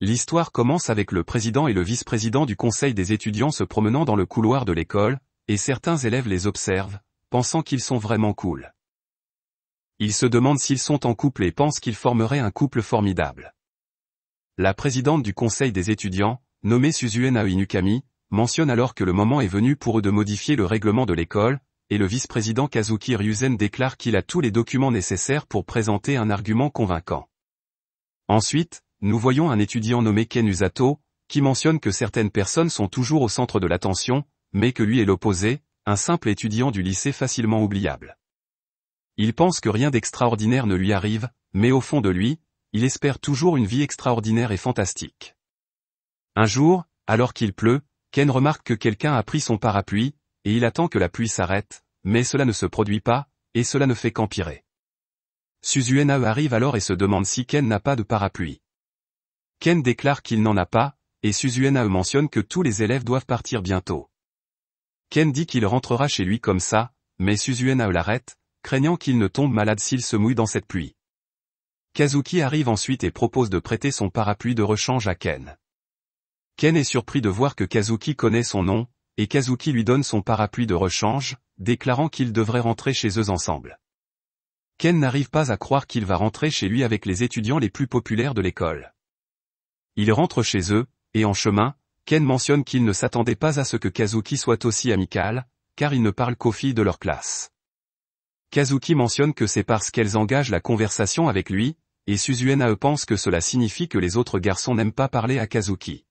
L'histoire commence avec le président et le vice-président du conseil des étudiants se promenant dans le couloir de l'école, et certains élèves les observent, pensant qu'ils sont vraiment cool. Ils se demandent s'ils sont en couple et pensent qu'ils formeraient un couple formidable. La présidente du conseil des étudiants, nommée Suzuena Inukami, mentionne alors que le moment est venu pour eux de modifier le règlement de l'école, et le vice-président Kazuki Ryuzen déclare qu'il a tous les documents nécessaires pour présenter un argument convaincant. Ensuite, nous voyons un étudiant nommé Ken Usato, qui mentionne que certaines personnes sont toujours au centre de l'attention, mais que lui est l'opposé, un simple étudiant du lycée facilement oubliable. Il pense que rien d'extraordinaire ne lui arrive, mais au fond de lui, il espère toujours une vie extraordinaire et fantastique. Un jour, alors qu'il pleut, Ken remarque que quelqu'un a pris son parapluie, et il attend que la pluie s'arrête, mais cela ne se produit pas, et cela ne fait qu'empirer. Suzuena arrive alors et se demande si Ken n'a pas de parapluie. Ken déclare qu'il n'en a pas, et Suzuena mentionne que tous les élèves doivent partir bientôt. Ken dit qu'il rentrera chez lui comme ça, mais Suzuena l'arrête, craignant qu'il ne tombe malade s'il se mouille dans cette pluie. Kazuki arrive ensuite et propose de prêter son parapluie de rechange à Ken. Ken est surpris de voir que Kazuki connaît son nom, et Kazuki lui donne son parapluie de rechange, déclarant qu'ils devraient rentrer chez eux ensemble. Ken n'arrive pas à croire qu'il va rentrer chez lui avec les étudiants les plus populaires de l'école. Ils rentrent chez eux, et en chemin, Ken mentionne qu'il ne s'attendait pas à ce que Kazuki soit aussi amical, car il ne parle qu'aux filles de leur classe. Kazuki mentionne que c'est parce qu'elles engagent la conversation avec lui, et Suzuenae pense que cela signifie que les autres garçons n'aiment pas parler à Kazuki.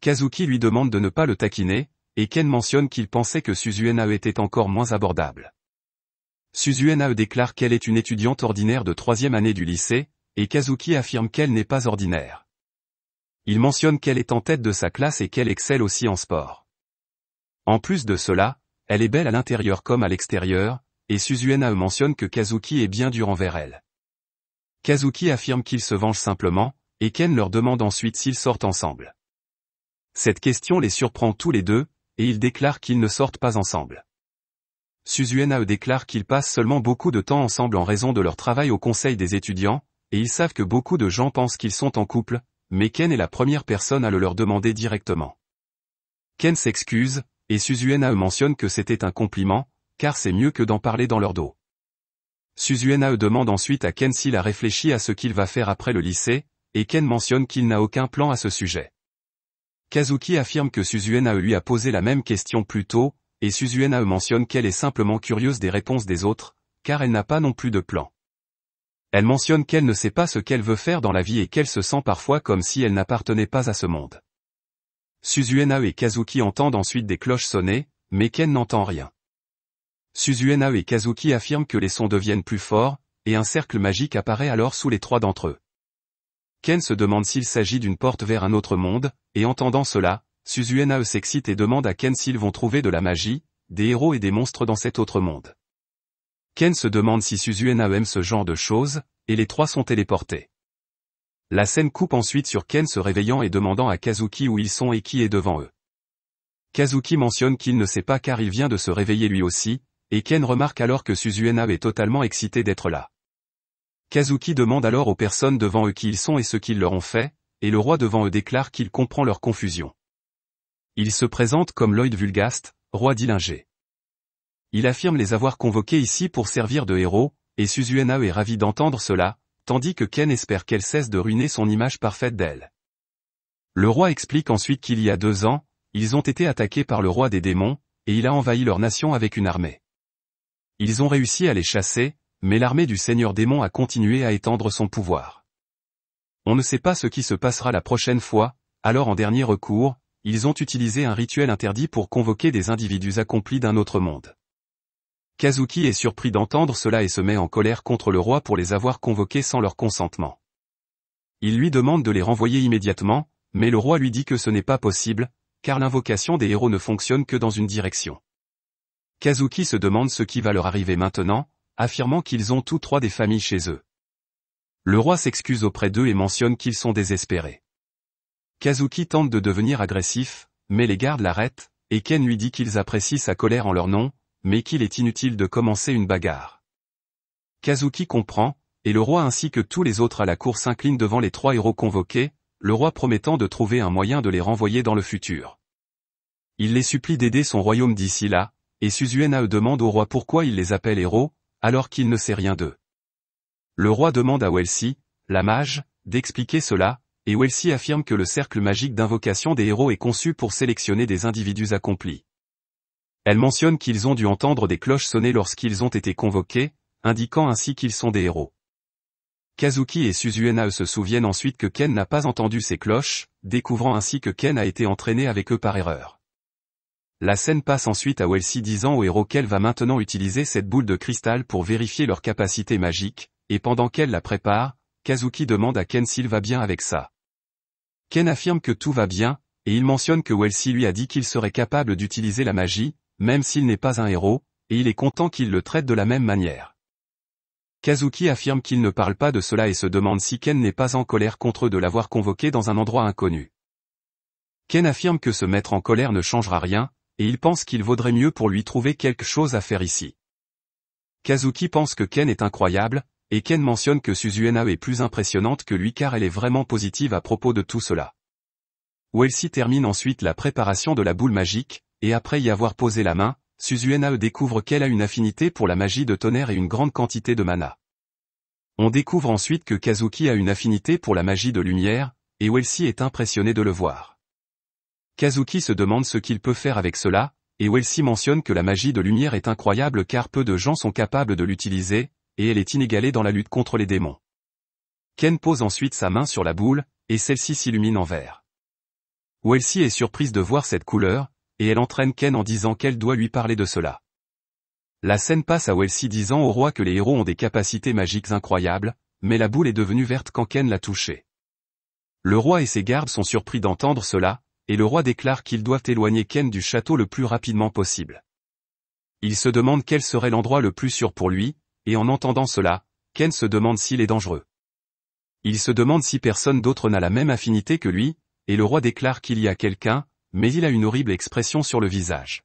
Kazuki lui demande de ne pas le taquiner, et Ken mentionne qu'il pensait que Suzuenae était encore moins abordable. Suzuenae déclare qu'elle est une étudiante ordinaire de troisième année du lycée, et Kazuki affirme qu'elle n'est pas ordinaire il mentionne qu'elle est en tête de sa classe et qu'elle excelle aussi en sport. En plus de cela, elle est belle à l'intérieur comme à l'extérieur, et Suzuena e mentionne que Kazuki est bien dur envers elle. Kazuki affirme qu'il se venge simplement, et Ken leur demande ensuite s'ils sortent ensemble. Cette question les surprend tous les deux, et ils déclarent qu'ils ne sortent pas ensemble. Suzuena e déclare qu'ils passent seulement beaucoup de temps ensemble en raison de leur travail au conseil des étudiants, et ils savent que beaucoup de gens pensent qu'ils sont en couple, mais Ken est la première personne à le leur demander directement. Ken s'excuse, et Suzuenae mentionne que c'était un compliment, car c'est mieux que d'en parler dans leur dos. Suzuenae demande ensuite à Ken s'il a réfléchi à ce qu'il va faire après le lycée, et Ken mentionne qu'il n'a aucun plan à ce sujet. Kazuki affirme que Suzuenae lui a posé la même question plus tôt, et Suzuenae mentionne qu'elle est simplement curieuse des réponses des autres, car elle n'a pas non plus de plan. Elle mentionne qu'elle ne sait pas ce qu'elle veut faire dans la vie et qu'elle se sent parfois comme si elle n'appartenait pas à ce monde. Suzuena et Kazuki entendent ensuite des cloches sonner, mais Ken n'entend rien. Suzuena et Kazuki affirment que les sons deviennent plus forts, et un cercle magique apparaît alors sous les trois d'entre eux. Ken se demande s'il s'agit d'une porte vers un autre monde, et entendant cela, Suzuenae s'excite et demande à Ken s'ils vont trouver de la magie, des héros et des monstres dans cet autre monde. Ken se demande si Suzuena aime ce genre de choses, et les trois sont téléportés. La scène coupe ensuite sur Ken se réveillant et demandant à Kazuki où ils sont et qui est devant eux. Kazuki mentionne qu'il ne sait pas car il vient de se réveiller lui aussi, et Ken remarque alors que Suzuena est totalement excité d'être là. Kazuki demande alors aux personnes devant eux qui ils sont et ce qu'ils leur ont fait, et le roi devant eux déclare qu'il comprend leur confusion. Il se présente comme Lloyd Vulgast, roi d'Ilinger. Il affirme les avoir convoqués ici pour servir de héros, et Suzuena est ravie d'entendre cela, tandis que Ken espère qu'elle cesse de ruiner son image parfaite d'elle. Le roi explique ensuite qu'il y a deux ans, ils ont été attaqués par le roi des démons, et il a envahi leur nation avec une armée. Ils ont réussi à les chasser, mais l'armée du seigneur démon a continué à étendre son pouvoir. On ne sait pas ce qui se passera la prochaine fois, alors en dernier recours, ils ont utilisé un rituel interdit pour convoquer des individus accomplis d'un autre monde. Kazuki est surpris d'entendre cela et se met en colère contre le roi pour les avoir convoqués sans leur consentement. Il lui demande de les renvoyer immédiatement, mais le roi lui dit que ce n'est pas possible, car l'invocation des héros ne fonctionne que dans une direction. Kazuki se demande ce qui va leur arriver maintenant, affirmant qu'ils ont tous trois des familles chez eux. Le roi s'excuse auprès d'eux et mentionne qu'ils sont désespérés. Kazuki tente de devenir agressif, mais les gardes l'arrêtent, et Ken lui dit qu'ils apprécient sa colère en leur nom, mais qu'il est inutile de commencer une bagarre. Kazuki comprend, et le roi ainsi que tous les autres à la cour s'inclinent devant les trois héros convoqués, le roi promettant de trouver un moyen de les renvoyer dans le futur. Il les supplie d'aider son royaume d'ici là, et Suzuena demande au roi pourquoi il les appelle héros, alors qu'il ne sait rien d'eux. Le roi demande à Welsi, la mage, d'expliquer cela, et Welsi affirme que le cercle magique d'invocation des héros est conçu pour sélectionner des individus accomplis. Elle mentionne qu'ils ont dû entendre des cloches sonner lorsqu'ils ont été convoqués, indiquant ainsi qu'ils sont des héros. Kazuki et Suzuena se souviennent ensuite que Ken n'a pas entendu ces cloches, découvrant ainsi que Ken a été entraîné avec eux par erreur. La scène passe ensuite à Welsi disant au héros qu'elle va maintenant utiliser cette boule de cristal pour vérifier leur capacité magique, et pendant qu'elle la prépare, Kazuki demande à Ken s'il va bien avec ça. Ken affirme que tout va bien, et il mentionne que Welsi lui a dit qu'il serait capable d'utiliser la magie, même s'il n'est pas un héros, et il est content qu'il le traite de la même manière. Kazuki affirme qu'il ne parle pas de cela et se demande si Ken n'est pas en colère contre eux de l'avoir convoqué dans un endroit inconnu. Ken affirme que se mettre en colère ne changera rien, et il pense qu'il vaudrait mieux pour lui trouver quelque chose à faire ici. Kazuki pense que Ken est incroyable, et Ken mentionne que Suzuena est plus impressionnante que lui car elle est vraiment positive à propos de tout cela. Welsi termine ensuite la préparation de la boule magique, et après y avoir posé la main, Suzuena e découvre qu'elle a une affinité pour la magie de tonnerre et une grande quantité de mana. On découvre ensuite que Kazuki a une affinité pour la magie de lumière, et Welsi est impressionné de le voir. Kazuki se demande ce qu'il peut faire avec cela, et Welsi mentionne que la magie de lumière est incroyable car peu de gens sont capables de l'utiliser, et elle est inégalée dans la lutte contre les démons. Ken pose ensuite sa main sur la boule, et celle-ci s'illumine en vert. Welsi est surprise de voir cette couleur, et elle entraîne Ken en disant qu'elle doit lui parler de cela. La scène passe à Welsie disant au roi que les héros ont des capacités magiques incroyables, mais la boule est devenue verte quand Ken l'a touchée. Le roi et ses gardes sont surpris d'entendre cela, et le roi déclare qu'ils doivent éloigner Ken du château le plus rapidement possible. Il se demande quel serait l'endroit le plus sûr pour lui, et en entendant cela, Ken se demande s'il est dangereux. Il se demande si personne d'autre n'a la même affinité que lui, et le roi déclare qu'il y a quelqu'un, mais il a une horrible expression sur le visage.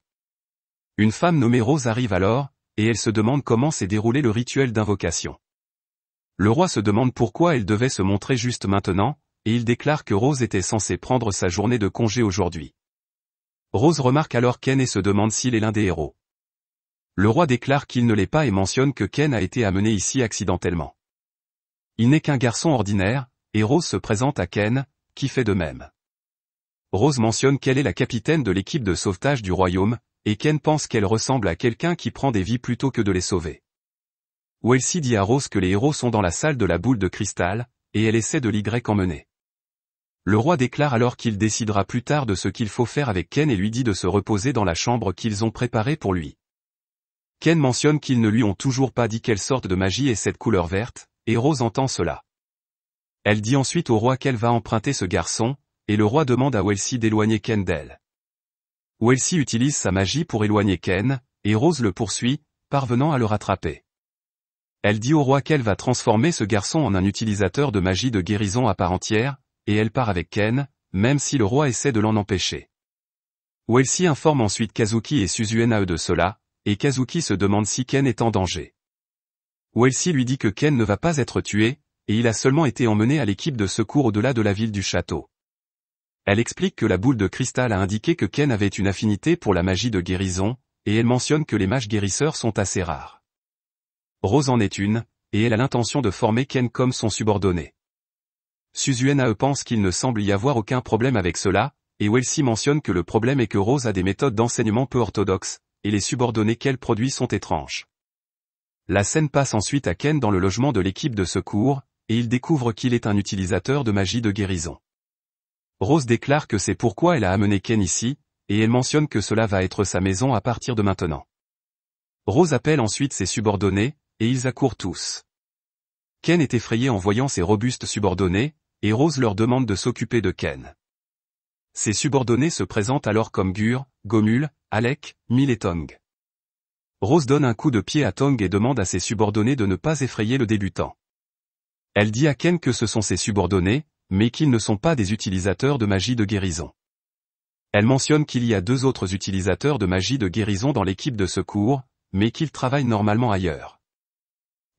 Une femme nommée Rose arrive alors, et elle se demande comment s'est déroulé le rituel d'invocation. Le roi se demande pourquoi elle devait se montrer juste maintenant, et il déclare que Rose était censée prendre sa journée de congé aujourd'hui. Rose remarque alors Ken et se demande s'il est l'un des héros. Le roi déclare qu'il ne l'est pas et mentionne que Ken a été amené ici accidentellement. Il n'est qu'un garçon ordinaire, et Rose se présente à Ken, qui fait de même. Rose mentionne qu'elle est la capitaine de l'équipe de sauvetage du royaume, et Ken pense qu'elle ressemble à quelqu'un qui prend des vies plutôt que de les sauver. Welsy dit à Rose que les héros sont dans la salle de la boule de cristal, et elle essaie de l'y emmener. Le roi déclare alors qu'il décidera plus tard de ce qu'il faut faire avec Ken et lui dit de se reposer dans la chambre qu'ils ont préparée pour lui. Ken mentionne qu'ils ne lui ont toujours pas dit quelle sorte de magie est cette couleur verte, et Rose entend cela. Elle dit ensuite au roi qu'elle va emprunter ce garçon, et le roi demande à Welsi d'éloigner Ken d'elle. utilise sa magie pour éloigner Ken, et Rose le poursuit, parvenant à le rattraper. Elle dit au roi qu'elle va transformer ce garçon en un utilisateur de magie de guérison à part entière, et elle part avec Ken, même si le roi essaie de l'en empêcher. Welsi informe ensuite Kazuki et Suzuen à eux de cela, et Kazuki se demande si Ken est en danger. Welsi lui dit que Ken ne va pas être tué, et il a seulement été emmené à l'équipe de secours au-delà de la ville du château. Elle explique que la boule de cristal a indiqué que Ken avait une affinité pour la magie de guérison, et elle mentionne que les mages guérisseurs sont assez rares. Rose en est une, et elle a l'intention de former Ken comme son subordonné. Suzuena pense qu'il ne semble y avoir aucun problème avec cela, et Welsi mentionne que le problème est que Rose a des méthodes d'enseignement peu orthodoxes, et les subordonnés qu'elle produit sont étranges. La scène passe ensuite à Ken dans le logement de l'équipe de secours, et il découvre qu'il est un utilisateur de magie de guérison. Rose déclare que c'est pourquoi elle a amené Ken ici, et elle mentionne que cela va être sa maison à partir de maintenant. Rose appelle ensuite ses subordonnés, et ils accourent tous. Ken est effrayé en voyant ses robustes subordonnés, et Rose leur demande de s'occuper de Ken. Ses subordonnés se présentent alors comme Gur, Gomul, Alec, Mil et Tong. Rose donne un coup de pied à Tong et demande à ses subordonnés de ne pas effrayer le débutant. Elle dit à Ken que ce sont ses subordonnés, mais qu'ils ne sont pas des utilisateurs de magie de guérison. Elle mentionne qu'il y a deux autres utilisateurs de magie de guérison dans l'équipe de secours, mais qu'ils travaillent normalement ailleurs.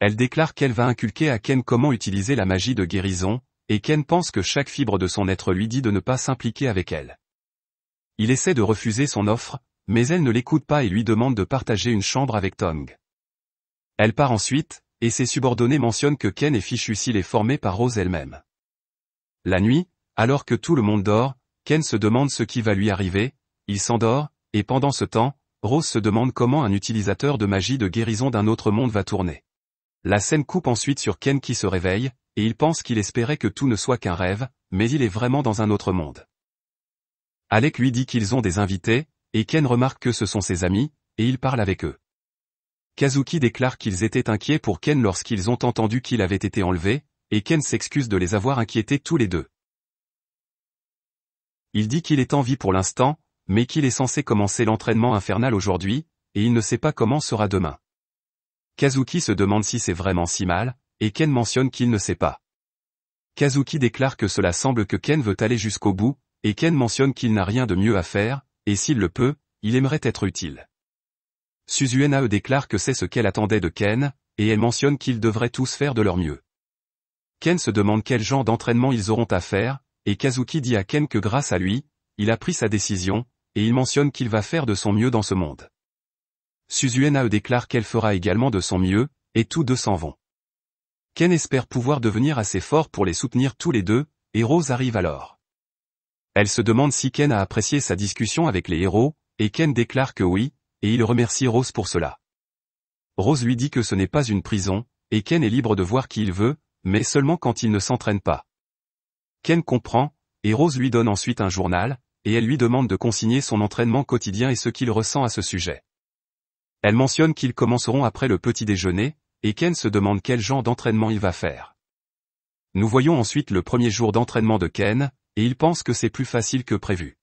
Elle déclare qu'elle va inculquer à Ken comment utiliser la magie de guérison, et Ken pense que chaque fibre de son être lui dit de ne pas s'impliquer avec elle. Il essaie de refuser son offre, mais elle ne l'écoute pas et lui demande de partager une chambre avec Tong. Elle part ensuite, et ses subordonnés mentionnent que Ken et fichu s'il est formé par Rose elle-même. La nuit, alors que tout le monde dort, Ken se demande ce qui va lui arriver, il s'endort, et pendant ce temps, Rose se demande comment un utilisateur de magie de guérison d'un autre monde va tourner. La scène coupe ensuite sur Ken qui se réveille, et il pense qu'il espérait que tout ne soit qu'un rêve, mais il est vraiment dans un autre monde. Alec lui dit qu'ils ont des invités, et Ken remarque que ce sont ses amis, et il parle avec eux. Kazuki déclare qu'ils étaient inquiets pour Ken lorsqu'ils ont entendu qu'il avait été enlevé, et Ken s'excuse de les avoir inquiétés tous les deux. Il dit qu'il est en vie pour l'instant, mais qu'il est censé commencer l'entraînement infernal aujourd'hui, et il ne sait pas comment sera demain. Kazuki se demande si c'est vraiment si mal, et Ken mentionne qu'il ne sait pas. Kazuki déclare que cela semble que Ken veut aller jusqu'au bout, et Ken mentionne qu'il n'a rien de mieux à faire, et s'il le peut, il aimerait être utile. Suzuenae déclare que c'est ce qu'elle attendait de Ken, et elle mentionne qu'ils devraient tous faire de leur mieux. Ken se demande quel genre d'entraînement ils auront à faire, et Kazuki dit à Ken que grâce à lui, il a pris sa décision, et il mentionne qu'il va faire de son mieux dans ce monde. Suzuena e déclare qu'elle fera également de son mieux, et tous deux s'en vont. Ken espère pouvoir devenir assez fort pour les soutenir tous les deux, et Rose arrive alors. Elle se demande si Ken a apprécié sa discussion avec les héros, et Ken déclare que oui, et il remercie Rose pour cela. Rose lui dit que ce n'est pas une prison, et Ken est libre de voir qui il veut, mais seulement quand il ne s'entraîne pas. Ken comprend, et Rose lui donne ensuite un journal, et elle lui demande de consigner son entraînement quotidien et ce qu'il ressent à ce sujet. Elle mentionne qu'ils commenceront après le petit déjeuner, et Ken se demande quel genre d'entraînement il va faire. Nous voyons ensuite le premier jour d'entraînement de Ken, et il pense que c'est plus facile que prévu.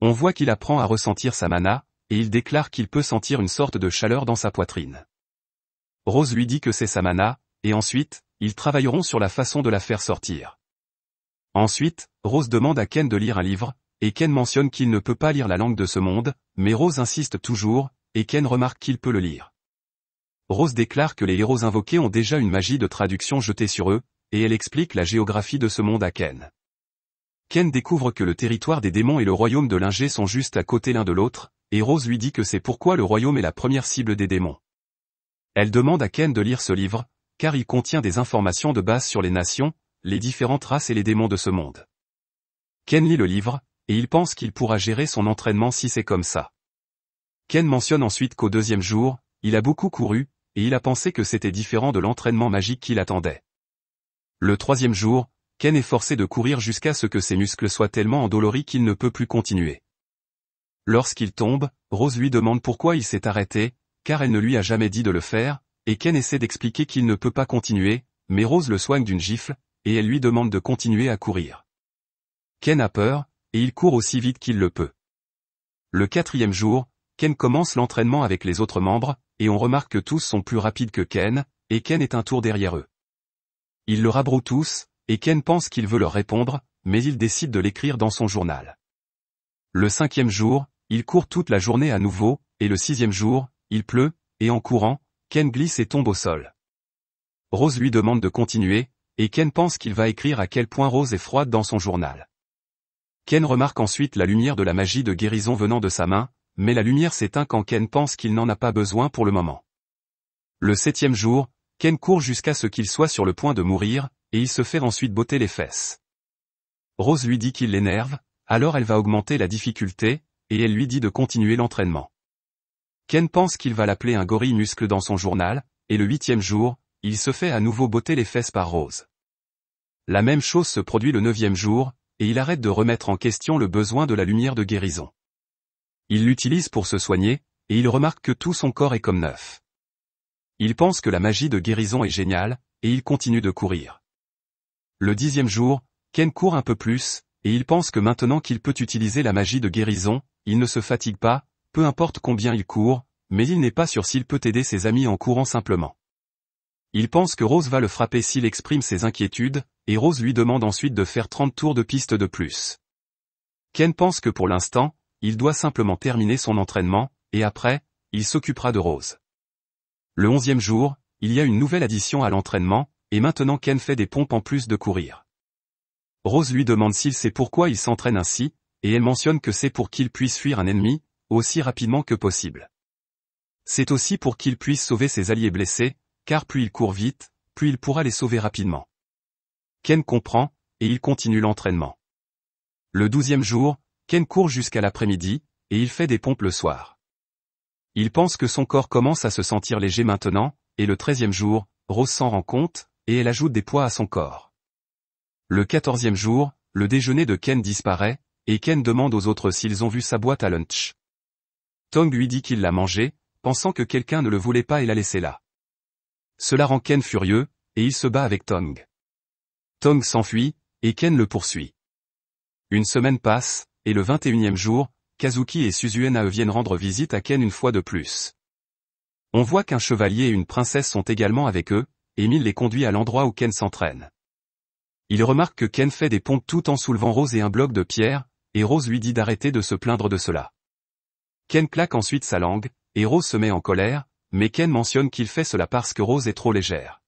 On voit qu'il apprend à ressentir sa mana, et il déclare qu'il peut sentir une sorte de chaleur dans sa poitrine. Rose lui dit que c'est sa mana, et ensuite, ils travailleront sur la façon de la faire sortir. Ensuite, Rose demande à Ken de lire un livre, et Ken mentionne qu'il ne peut pas lire la langue de ce monde, mais Rose insiste toujours, et Ken remarque qu'il peut le lire. Rose déclare que les héros invoqués ont déjà une magie de traduction jetée sur eux, et elle explique la géographie de ce monde à Ken. Ken découvre que le territoire des démons et le royaume de l'ingé sont juste à côté l'un de l'autre, et Rose lui dit que c'est pourquoi le royaume est la première cible des démons. Elle demande à Ken de lire ce livre, car il contient des informations de base sur les nations, les différentes races et les démons de ce monde. Ken lit le livre, et il pense qu'il pourra gérer son entraînement si c'est comme ça. Ken mentionne ensuite qu'au deuxième jour, il a beaucoup couru, et il a pensé que c'était différent de l'entraînement magique qu'il attendait. Le troisième jour, Ken est forcé de courir jusqu'à ce que ses muscles soient tellement endoloris qu'il ne peut plus continuer. Lorsqu'il tombe, Rose lui demande pourquoi il s'est arrêté, car elle ne lui a jamais dit de le faire, et Ken essaie d'expliquer qu'il ne peut pas continuer, mais Rose le soigne d'une gifle, et elle lui demande de continuer à courir. Ken a peur, et il court aussi vite qu'il le peut. Le quatrième jour, Ken commence l'entraînement avec les autres membres, et on remarque que tous sont plus rapides que Ken, et Ken est un tour derrière eux. Ils le rabrouent tous, et Ken pense qu'il veut leur répondre, mais il décide de l'écrire dans son journal. Le cinquième jour, il court toute la journée à nouveau, et le sixième jour, il pleut, et en courant, Ken glisse et tombe au sol. Rose lui demande de continuer, et Ken pense qu'il va écrire à quel point Rose est froide dans son journal. Ken remarque ensuite la lumière de la magie de guérison venant de sa main, mais la lumière s'éteint quand Ken pense qu'il n'en a pas besoin pour le moment. Le septième jour, Ken court jusqu'à ce qu'il soit sur le point de mourir, et il se fait ensuite botter les fesses. Rose lui dit qu'il l'énerve, alors elle va augmenter la difficulté, et elle lui dit de continuer l'entraînement. Ken pense qu'il va l'appeler un gorille muscle dans son journal, et le huitième jour, il se fait à nouveau botter les fesses par Rose. La même chose se produit le neuvième jour, et il arrête de remettre en question le besoin de la lumière de guérison. Il l'utilise pour se soigner, et il remarque que tout son corps est comme neuf. Il pense que la magie de guérison est géniale, et il continue de courir. Le dixième jour, Ken court un peu plus, et il pense que maintenant qu'il peut utiliser la magie de guérison, il ne se fatigue pas, peu importe combien il court, mais il n'est pas sûr s'il peut aider ses amis en courant simplement. Il pense que Rose va le frapper s'il exprime ses inquiétudes, et Rose lui demande ensuite de faire 30 tours de piste de plus. Ken pense que pour l'instant, il doit simplement terminer son entraînement, et après, il s'occupera de Rose. Le onzième jour, il y a une nouvelle addition à l'entraînement, et maintenant Ken fait des pompes en plus de courir. Rose lui demande s'il sait pourquoi il s'entraîne ainsi, et elle mentionne que c'est pour qu'il puisse fuir un ennemi, aussi rapidement que possible. C'est aussi pour qu'il puisse sauver ses alliés blessés, car plus il court vite, plus il pourra les sauver rapidement. Ken comprend, et il continue l'entraînement. Le douzième jour, Ken court jusqu'à l'après-midi, et il fait des pompes le soir. Il pense que son corps commence à se sentir léger maintenant, et le treizième jour, Rose s'en rend compte, et elle ajoute des poids à son corps. Le quatorzième jour, le déjeuner de Ken disparaît, et Ken demande aux autres s'ils ont vu sa boîte à lunch. Tong lui dit qu'il l'a mangé, pensant que quelqu'un ne le voulait pas et l'a laissé là. Cela rend Ken furieux, et il se bat avec Tong. Tong s'enfuit, et Ken le poursuit. Une semaine passe, et le 21e jour, Kazuki et Suzuena viennent rendre visite à Ken une fois de plus. On voit qu'un chevalier et une princesse sont également avec eux, et Mill les conduit à l'endroit où Ken s'entraîne. Il remarque que Ken fait des pompes tout en soulevant Rose et un bloc de pierre, et Rose lui dit d'arrêter de se plaindre de cela. Ken claque ensuite sa langue, et Rose se met en colère, mais Ken mentionne qu'il fait cela parce que Rose est trop légère.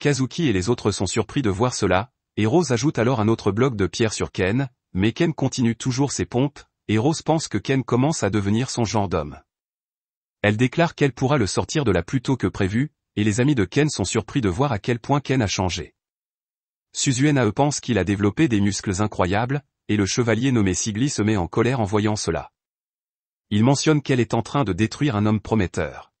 Kazuki et les autres sont surpris de voir cela, et Rose ajoute alors un autre bloc de pierre sur Ken, mais Ken continue toujours ses pompes, et Rose pense que Ken commence à devenir son genre d'homme. Elle déclare qu'elle pourra le sortir de là plus tôt que prévu, et les amis de Ken sont surpris de voir à quel point Ken a changé. Suzuenae pense qu'il a développé des muscles incroyables, et le chevalier nommé Sigli se met en colère en voyant cela il mentionne qu'elle est en train de détruire un homme prometteur.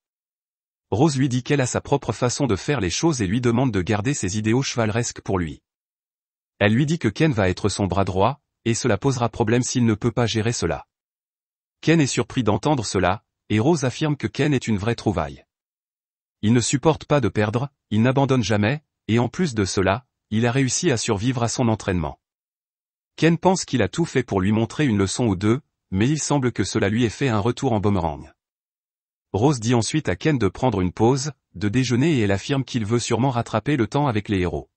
Rose lui dit qu'elle a sa propre façon de faire les choses et lui demande de garder ses idéaux chevaleresques pour lui. Elle lui dit que Ken va être son bras droit, et cela posera problème s'il ne peut pas gérer cela. Ken est surpris d'entendre cela, et Rose affirme que Ken est une vraie trouvaille. Il ne supporte pas de perdre, il n'abandonne jamais, et en plus de cela, il a réussi à survivre à son entraînement. Ken pense qu'il a tout fait pour lui montrer une leçon ou deux, mais il semble que cela lui ait fait un retour en boomerang. Rose dit ensuite à Ken de prendre une pause, de déjeuner et elle affirme qu'il veut sûrement rattraper le temps avec les héros.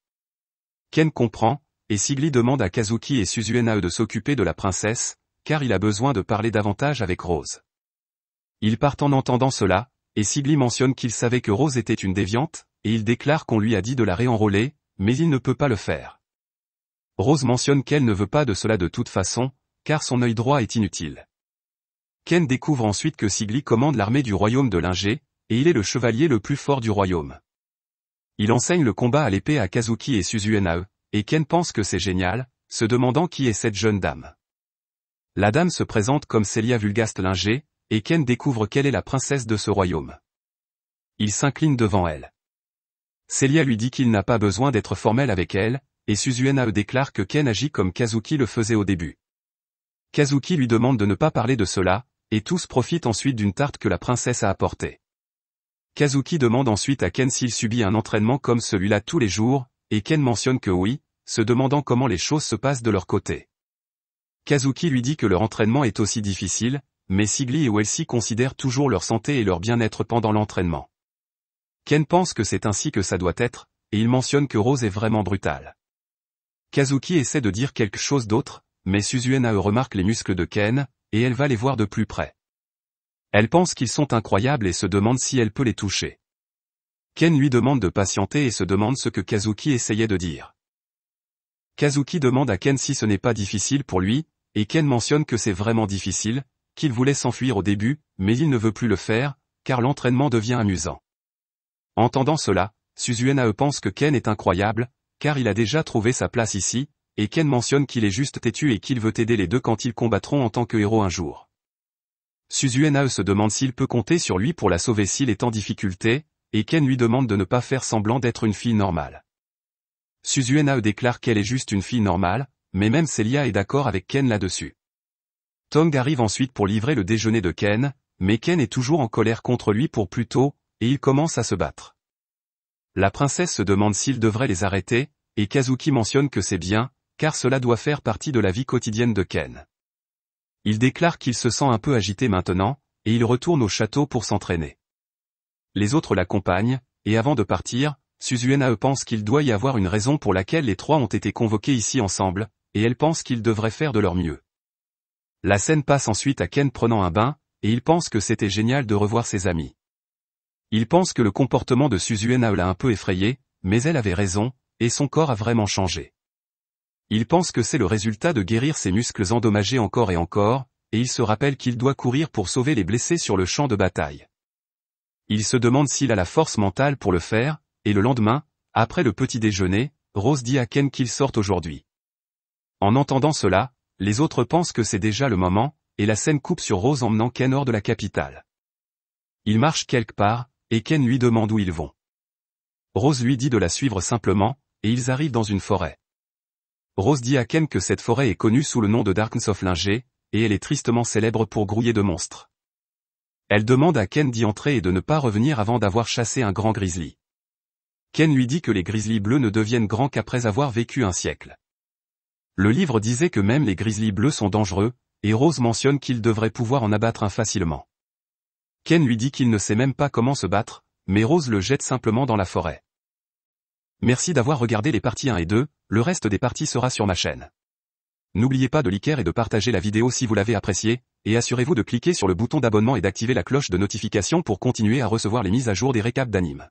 Ken comprend, et Sigli demande à Kazuki et Suzuena de s'occuper de la princesse, car il a besoin de parler davantage avec Rose. Ils partent en entendant cela, et Sigli mentionne qu'il savait que Rose était une déviante, et il déclare qu'on lui a dit de la réenrôler, mais il ne peut pas le faire. Rose mentionne qu'elle ne veut pas de cela de toute façon, car son œil droit est inutile. Ken découvre ensuite que Sigli commande l'armée du royaume de Linger, et il est le chevalier le plus fort du royaume. Il enseigne le combat à l'épée à Kazuki et Suzuenae, et Ken pense que c'est génial, se demandant qui est cette jeune dame. La dame se présente comme Célia Vulgaste Linger, et Ken découvre qu'elle est la princesse de ce royaume. Il s'incline devant elle. Célia lui dit qu'il n'a pas besoin d'être formel avec elle, et Suzuenae déclare que Ken agit comme Kazuki le faisait au début. Kazuki lui demande de ne pas parler de cela, et tous profitent ensuite d'une tarte que la princesse a apportée. Kazuki demande ensuite à Ken s'il subit un entraînement comme celui-là tous les jours, et Ken mentionne que oui, se demandant comment les choses se passent de leur côté. Kazuki lui dit que leur entraînement est aussi difficile, mais Sigli et Welsi considèrent toujours leur santé et leur bien-être pendant l'entraînement. Ken pense que c'est ainsi que ça doit être, et il mentionne que Rose est vraiment brutale. Kazuki essaie de dire quelque chose d'autre, mais Suzuenao remarque les muscles de Ken, et elle va les voir de plus près. Elle pense qu'ils sont incroyables et se demande si elle peut les toucher. Ken lui demande de patienter et se demande ce que Kazuki essayait de dire. Kazuki demande à Ken si ce n'est pas difficile pour lui, et Ken mentionne que c'est vraiment difficile, qu'il voulait s'enfuir au début, mais il ne veut plus le faire, car l'entraînement devient amusant. Entendant cela, Suzuena pense que Ken est incroyable, car il a déjà trouvé sa place ici, et Ken mentionne qu'il est juste têtu et qu'il veut aider les deux quand ils combattront en tant que héros un jour. Suzuena se demande s'il peut compter sur lui pour la sauver s'il est en difficulté, et Ken lui demande de ne pas faire semblant d'être une fille normale. Suzuena déclare qu'elle est juste une fille normale, mais même Celia est d'accord avec Ken là-dessus. Tong arrive ensuite pour livrer le déjeuner de Ken, mais Ken est toujours en colère contre lui pour plus tôt, et il commence à se battre. La princesse se demande s'il devrait les arrêter, et Kazuki mentionne que c'est bien, car cela doit faire partie de la vie quotidienne de Ken. Il déclare qu'il se sent un peu agité maintenant, et il retourne au château pour s'entraîner. Les autres l'accompagnent, et avant de partir, Suzuenae pense qu'il doit y avoir une raison pour laquelle les trois ont été convoqués ici ensemble, et elle pense qu'ils devraient faire de leur mieux. La scène passe ensuite à Ken prenant un bain, et il pense que c'était génial de revoir ses amis. Il pense que le comportement de Suzuena l'a un peu effrayé, mais elle avait raison, et son corps a vraiment changé. Il pense que c'est le résultat de guérir ses muscles endommagés encore et encore, et il se rappelle qu'il doit courir pour sauver les blessés sur le champ de bataille. Il se demande s'il a la force mentale pour le faire, et le lendemain, après le petit déjeuner, Rose dit à Ken qu'il sort aujourd'hui. En entendant cela, les autres pensent que c'est déjà le moment, et la scène coupe sur Rose emmenant Ken hors de la capitale. Il marche quelque part, et Ken lui demande où ils vont. Rose lui dit de la suivre simplement, et ils arrivent dans une forêt. Rose dit à Ken que cette forêt est connue sous le nom de «Darkness of Linger», et elle est tristement célèbre pour grouiller de monstres. Elle demande à Ken d'y entrer et de ne pas revenir avant d'avoir chassé un grand grizzly. Ken lui dit que les grizzlies bleus ne deviennent grands qu'après avoir vécu un siècle. Le livre disait que même les grizzlies bleus sont dangereux, et Rose mentionne qu'il devrait pouvoir en abattre un facilement. Ken lui dit qu'il ne sait même pas comment se battre, mais Rose le jette simplement dans la forêt. Merci d'avoir regardé les parties 1 et 2, le reste des parties sera sur ma chaîne. N'oubliez pas de liker et de partager la vidéo si vous l'avez appréciée, et assurez-vous de cliquer sur le bouton d'abonnement et d'activer la cloche de notification pour continuer à recevoir les mises à jour des récaps d'anime.